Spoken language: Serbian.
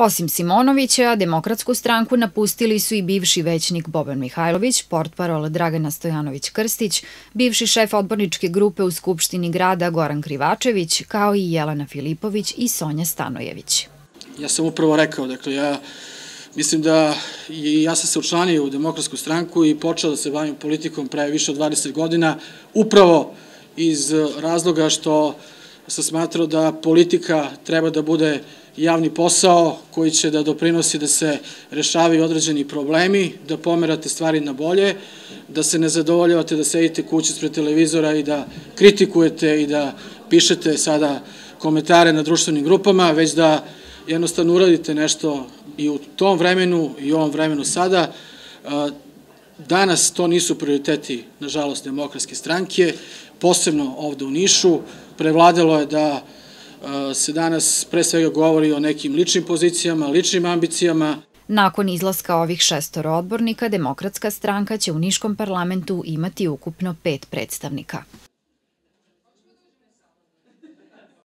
Osim Simonovića, demokratsku stranku napustili su i bivši većnik Boban Mihajlović, portparol Dragana Stojanović-Krstić, bivši šef odborničke grupe u Skupštini grada Goran Krivačević, kao i Jelena Filipović i Sonja Stanojević. Ja sam upravo rekao, dakle, ja Mislim da i ja sam se učlanio u demokratsku stranku i počeo da se bavim politikom pre više od 20 godina, upravo iz razloga što sam smatrao da politika treba da bude javni posao koji će da doprinosi da se rešavaju određeni problemi, da pomerate stvari na bolje, da se ne zadovoljavate da sedite kući spred televizora i da kritikujete i da pišete sada komentare na društvenim grupama, već da jednostavno uradite nešto i u tom vremenu i u ovom vremenu sada. Danas to nisu prioriteti, nažalost, demokratske stranke, posebno ovde u Nišu. Prevladalo je da se danas pre svega govori o nekim ličnim pozicijama, ličnim ambicijama. Nakon izlaska ovih šestoro odbornika, Demokratska stranka će u Niškom parlamentu imati ukupno pet predstavnika.